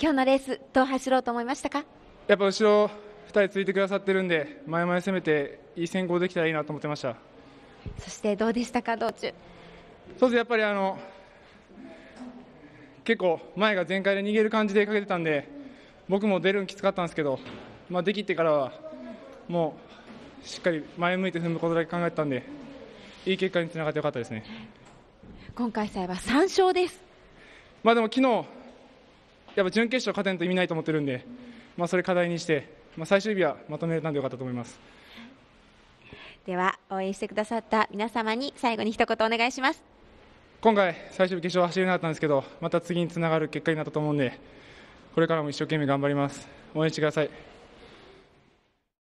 今日のレースどう走ろうと思いましたかやっぱ後ろ2人ついてくださってるんで前々攻めていい先行できたらいいなと思ってましたそしてどうでしたか道中そうですやっぱりあの結構前が全開で逃げる感じでかけてたんで僕も出るのきつかったんですけど、まあ、できてからはもうしっかり前向いて踏むことだけ考えてたんでいい結果につながってよかったですね今回、は3勝です。まあでも昨日やっぱ準決勝勝てないと意味ないと思ってるんで、まあ、それ課題にして、まあ、最終日はまとめれたんでよかったと思います。では応援してくださった皆様に最後に一言お願いします今回最終日決勝走れなかったんですけどまた次につながる結果になったと思うんでこれからも一生懸命頑張ります応援してください